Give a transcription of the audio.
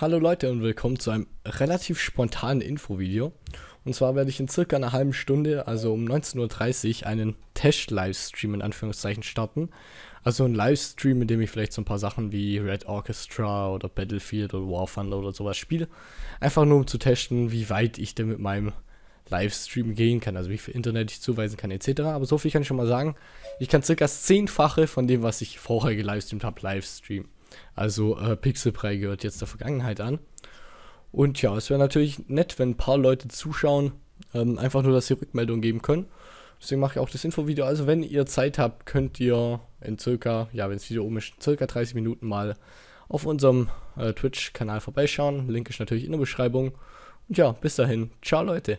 Hallo Leute und willkommen zu einem relativ spontanen Infovideo. Und zwar werde ich in circa einer halben Stunde, also um 19.30 Uhr, einen Test-Livestream in Anführungszeichen starten. Also ein Livestream, in dem ich vielleicht so ein paar Sachen wie Red Orchestra oder Battlefield oder War Thunder oder sowas spiele. Einfach nur um zu testen, wie weit ich denn mit meinem Livestream gehen kann, also wie viel Internet ich zuweisen kann etc. Aber so viel kann ich schon mal sagen. Ich kann circa das Zehnfache von dem, was ich vorher gelivestreamt habe, livestreamen. Also äh, Pixelbrei gehört jetzt der Vergangenheit an. Und ja, es wäre natürlich nett, wenn ein paar Leute zuschauen, ähm, einfach nur, dass sie Rückmeldung geben können. Deswegen mache ich auch das Infovideo. Also wenn ihr Zeit habt, könnt ihr in circa, ja, wenn das Video oben ist, circa 30 Minuten mal auf unserem äh, Twitch-Kanal vorbeischauen. Link ist natürlich in der Beschreibung. Und ja, bis dahin. Ciao Leute.